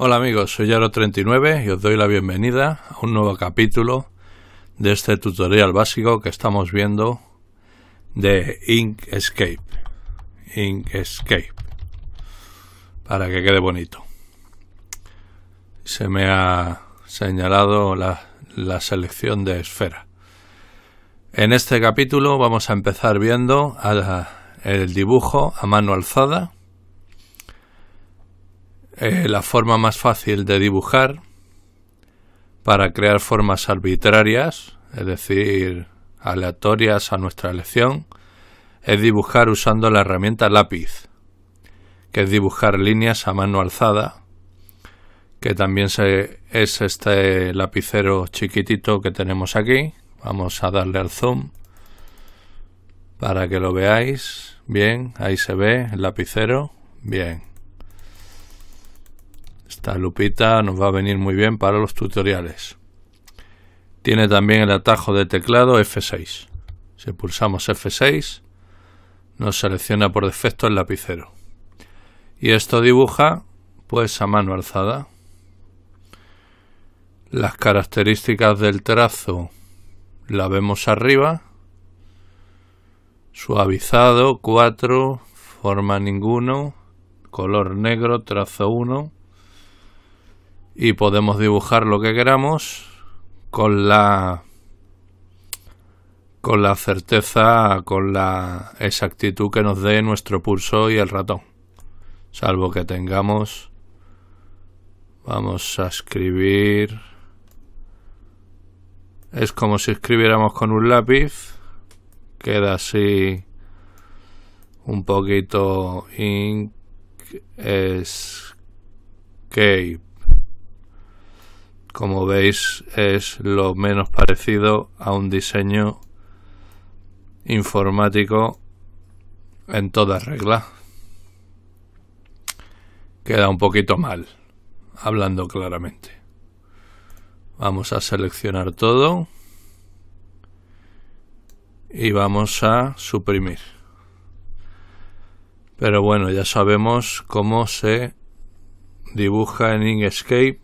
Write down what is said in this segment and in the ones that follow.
Hola amigos, soy Yaro39 y os doy la bienvenida a un nuevo capítulo de este tutorial básico que estamos viendo de Inkscape. Inkscape. Para que quede bonito. Se me ha señalado la, selección de esfera. En este capítulo vamos a empezar viendo el dibujo a mano alzada eh, la forma más fácil de dibujar para crear formas arbitrarias, es decir, aleatorias a nuestra elección, es dibujar usando la herramienta lápiz, que es dibujar líneas a mano alzada, que también es este lapicero chiquitito que tenemos aquí. Vamos a darle al zoom para que lo veáis. Bien, ahí se ve el lapicero. Bien la lupita nos va a venir muy bien para los tutoriales. Tiene también el atajo de teclado F6. Si pulsamos F6, nos selecciona por defecto el lapicero. Y esto dibuja, pues a mano alzada. Las características del trazo la vemos arriba. Suavizado, 4, forma ninguno, color negro, trazo 1 y podemos dibujar lo que queramos con la con la certeza, con la exactitud que nos dé nuestro pulso y el ratón. Salvo que tengamos vamos a escribir es como si escribiéramos con un lápiz queda así un poquito ink escape como veis es lo menos parecido a un diseño informático en toda regla. Queda un poquito mal, hablando claramente. Vamos a seleccionar todo y vamos a suprimir. Pero bueno, ya sabemos cómo se dibuja en Inkscape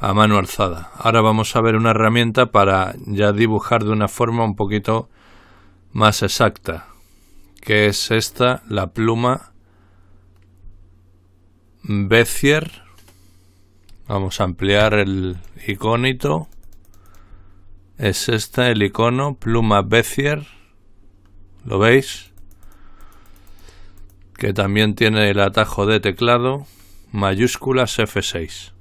a mano alzada. Ahora vamos a ver una herramienta para ya dibujar de una forma un poquito más exacta, que es esta, la pluma Bezier. Vamos a ampliar el iconito. Es esta el icono, pluma Bezier. ¿Lo veis? Que también tiene el atajo de teclado, mayúsculas F6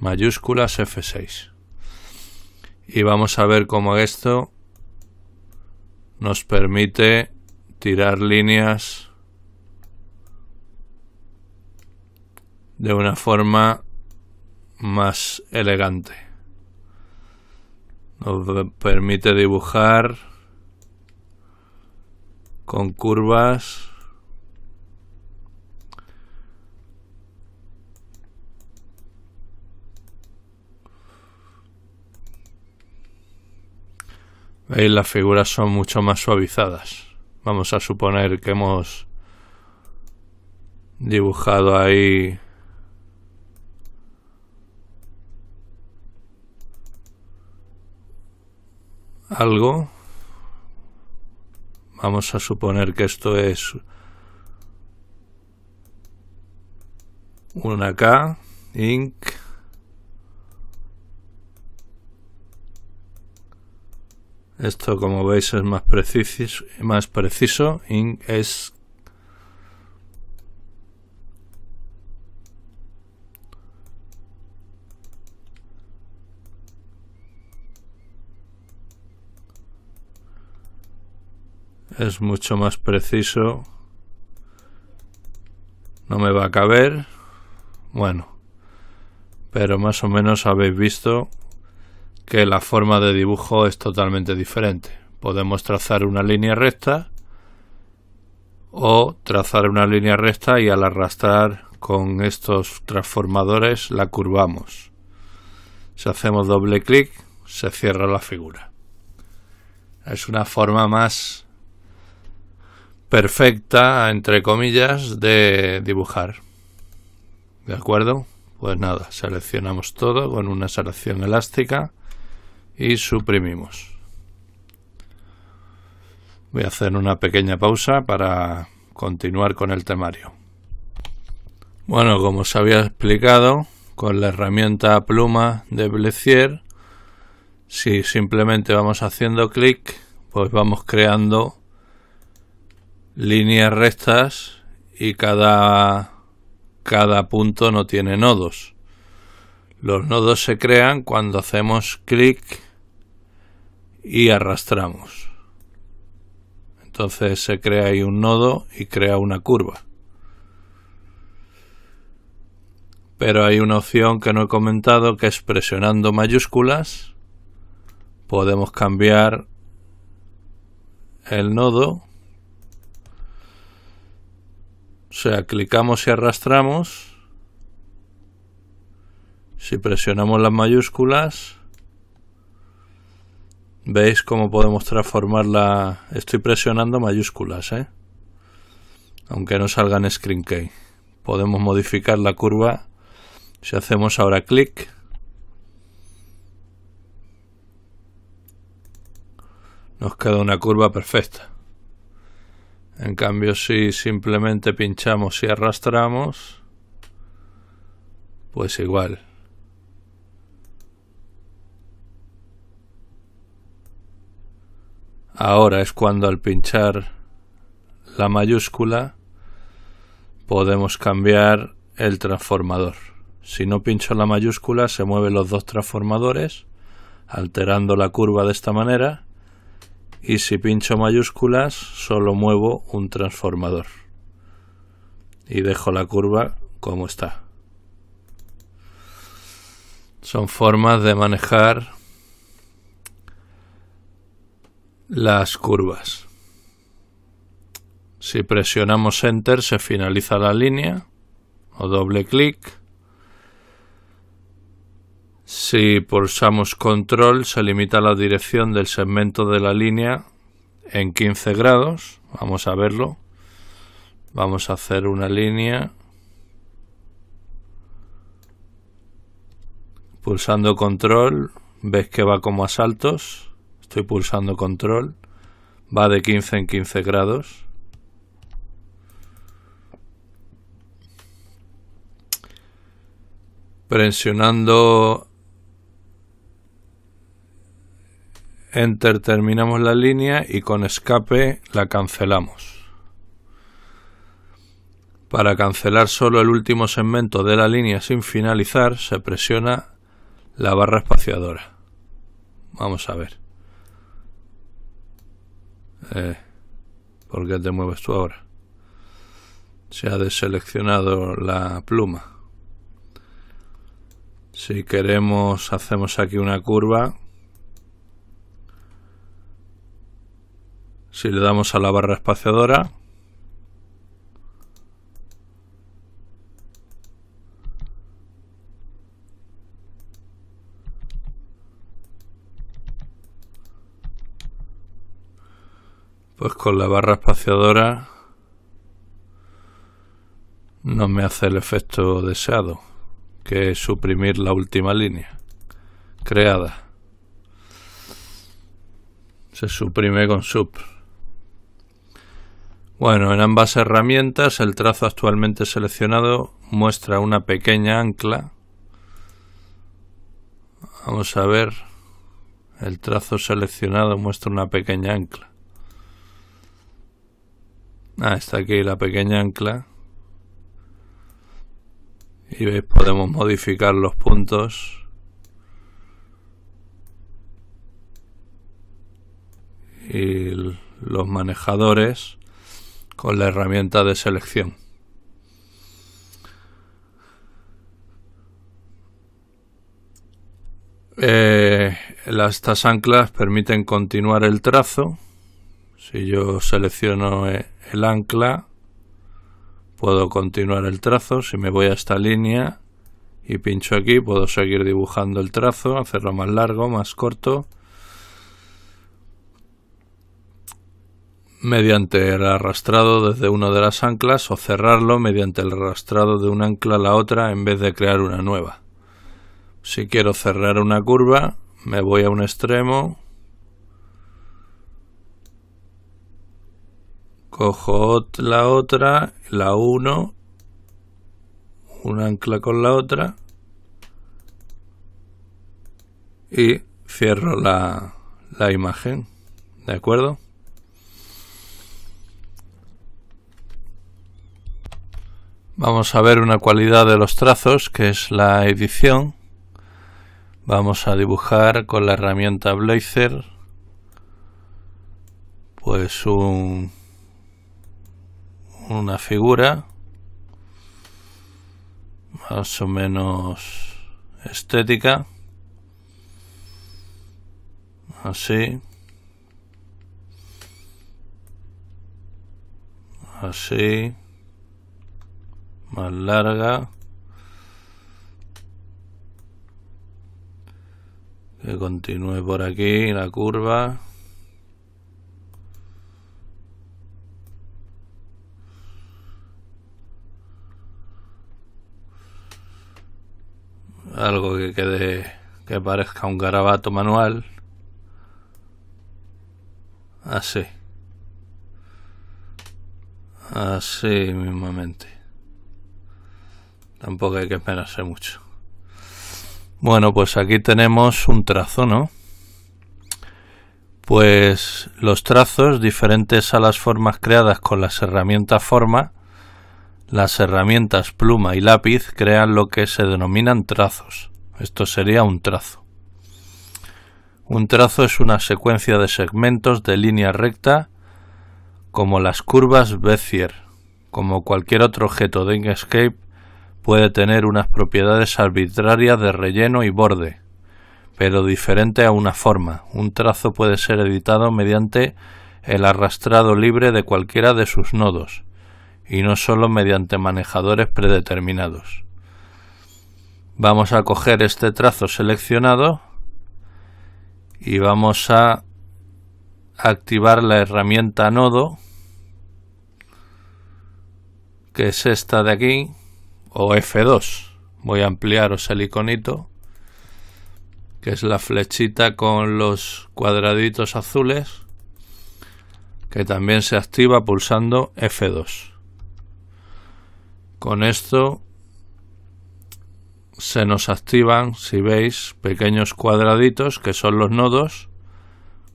mayúsculas F6. Y vamos a ver cómo esto nos permite tirar líneas de una forma más elegante. Nos permite dibujar con curvas Ahí las figuras son mucho más suavizadas. Vamos a suponer que hemos dibujado ahí algo. Vamos a suponer que esto es una K, Inc. Esto, como veis, es más preciso. Más preciso. es es mucho más preciso. No me va a caber. Bueno. Pero más o menos habéis visto que la forma de dibujo es totalmente diferente. Podemos trazar una línea recta o trazar una línea recta y al arrastrar con estos transformadores la curvamos. Si hacemos doble clic se cierra la figura. Es una forma más perfecta, entre comillas, de dibujar. ¿De acuerdo? Pues nada, seleccionamos todo con una selección elástica y suprimimos. Voy a hacer una pequeña pausa para continuar con el temario. Bueno, como os había explicado, con la herramienta pluma de Blecier, si simplemente vamos haciendo clic, pues vamos creando líneas rectas y cada, cada punto no tiene nodos. Los nodos se crean cuando hacemos clic y arrastramos. Entonces se crea ahí un nodo y crea una curva. Pero hay una opción que no he comentado que es presionando mayúsculas. Podemos cambiar el nodo. O sea, clicamos y arrastramos. Si presionamos las mayúsculas, Veis cómo podemos transformarla. Estoy presionando mayúsculas, ¿eh? Aunque no salgan en screen key. Podemos modificar la curva si hacemos ahora clic. Nos queda una curva perfecta. En cambio, si simplemente pinchamos y arrastramos, pues igual. Ahora es cuando al pinchar la mayúscula podemos cambiar el transformador. Si no pincho la mayúscula se mueven los dos transformadores alterando la curva de esta manera y si pincho mayúsculas solo muevo un transformador y dejo la curva como está. Son formas de manejar las curvas. Si presionamos Enter se finaliza la línea o doble clic. Si pulsamos Control se limita la dirección del segmento de la línea en 15 grados. Vamos a verlo. Vamos a hacer una línea. Pulsando Control ves que va como a saltos. Estoy pulsando control. Va de 15 en 15 grados. Presionando Enter terminamos la línea y con escape la cancelamos. Para cancelar solo el último segmento de la línea sin finalizar se presiona la barra espaciadora. Vamos a ver. Eh, ¿Por qué te mueves tú ahora? Se ha deseleccionado la pluma. Si queremos, hacemos aquí una curva. Si le damos a la barra espaciadora, Pues con la barra espaciadora no me hace el efecto deseado, que es suprimir la última línea creada. Se suprime con sub. Bueno, en ambas herramientas el trazo actualmente seleccionado muestra una pequeña ancla. Vamos a ver. El trazo seleccionado muestra una pequeña ancla. Ah, está aquí la pequeña ancla. Y veis, podemos modificar los puntos. Y los manejadores con la herramienta de selección. Eh, las, estas anclas permiten continuar el trazo si yo selecciono e, el ancla, puedo continuar el trazo. Si me voy a esta línea y pincho aquí, puedo seguir dibujando el trazo, hacerlo más largo, más corto. mediante el arrastrado desde una de las anclas o cerrarlo mediante el arrastrado de un ancla a la otra en vez de crear una nueva. Si quiero cerrar una curva, me voy a un extremo, cojo la otra, la uno, un ancla con la otra y cierro la, la imagen, ¿de acuerdo? Vamos a ver una cualidad de los trazos, que es la edición. Vamos a dibujar con la herramienta Blazer, pues un una figura más o menos estética. Así. Así. Más larga. Que continúe por aquí la curva. algo que quede que parezca un garabato manual así así mismamente tampoco hay que esperarse mucho bueno pues aquí tenemos un trazo no pues los trazos diferentes a las formas creadas con las herramientas forma las herramientas pluma y lápiz crean lo que se denominan trazos. Esto sería un trazo. Un trazo es una secuencia de segmentos de línea recta como las curvas Bezier. Como cualquier otro objeto de Inkscape, puede tener unas propiedades arbitrarias de relleno y borde, pero diferente a una forma. Un trazo puede ser editado mediante el arrastrado libre de cualquiera de sus nodos, y no solo mediante manejadores predeterminados. Vamos a coger este trazo seleccionado y vamos a activar la herramienta nodo que es esta de aquí o F2 voy a ampliaros el iconito que es la flechita con los cuadraditos azules que también se activa pulsando F2 con esto se nos activan, si veis, pequeños cuadraditos que son los nodos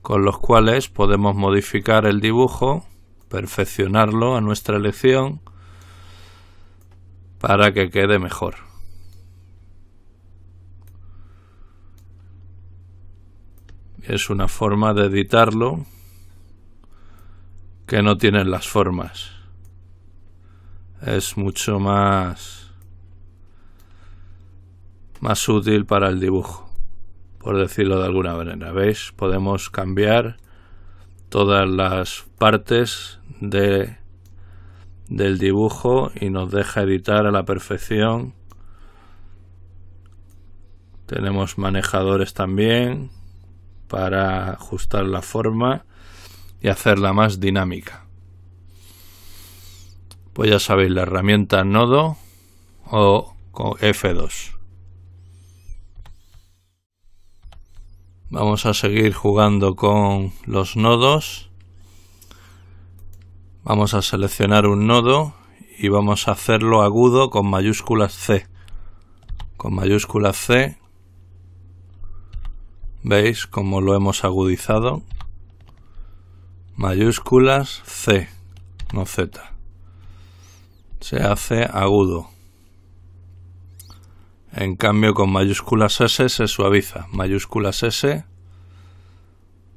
con los cuales podemos modificar el dibujo, perfeccionarlo a nuestra elección para que quede mejor. Es una forma de editarlo que no tienen las formas es mucho más, más útil para el dibujo, por decirlo de alguna manera. ¿Veis? Podemos cambiar todas las partes de, del dibujo y nos deja editar a la perfección. Tenemos manejadores también para ajustar la forma y hacerla más dinámica pues ya sabéis, la herramienta nodo o F2. Vamos a seguir jugando con los nodos. Vamos a seleccionar un nodo y vamos a hacerlo agudo con mayúsculas C. Con mayúsculas C. ¿Veis cómo lo hemos agudizado? Mayúsculas C, no Z se hace agudo. En cambio, con mayúsculas S se suaviza. Mayúsculas S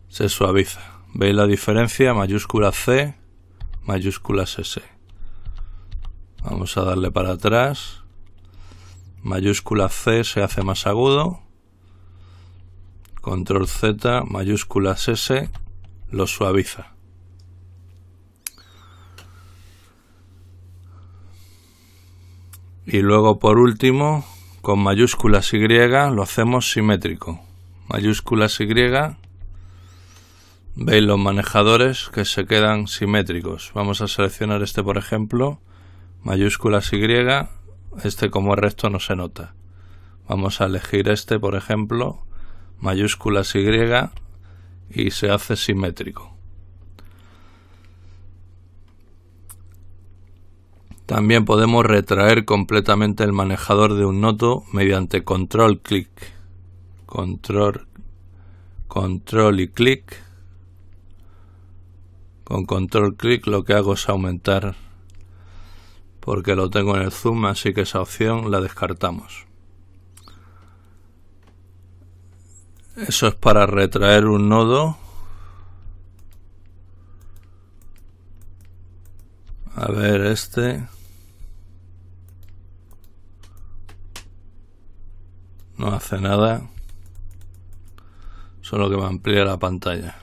se suaviza. ¿Veis la diferencia? Mayúscula C, mayúsculas S. Vamos a darle para atrás. Mayúscula C se hace más agudo. Control Z, mayúsculas S, lo suaviza. Y luego por último, con mayúsculas Y lo hacemos simétrico. Mayúsculas Y, veis los manejadores que se quedan simétricos. Vamos a seleccionar este por ejemplo, mayúsculas Y, este como el resto no se nota. Vamos a elegir este por ejemplo, mayúsculas Y y se hace simétrico. También podemos retraer completamente el manejador de un nodo mediante control clic. Control, control y clic. Con control clic lo que hago es aumentar porque lo tengo en el zoom, así que esa opción la descartamos. Eso es para retraer un nodo. A ver, este. No hace nada. Solo que me amplía la pantalla.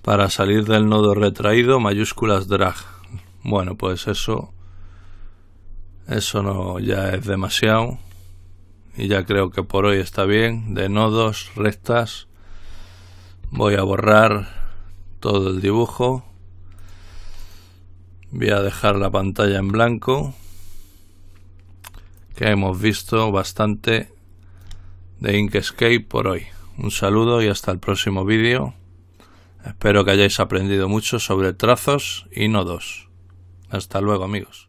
Para salir del nodo retraído, mayúsculas drag. Bueno, pues eso. Eso no ya es demasiado. Y ya creo que por hoy está bien. De nodos, rectas. Voy a borrar todo el dibujo. Voy a dejar la pantalla en blanco que hemos visto bastante de Inkscape por hoy. Un saludo y hasta el próximo vídeo. Espero que hayáis aprendido mucho sobre trazos y nodos. Hasta luego amigos.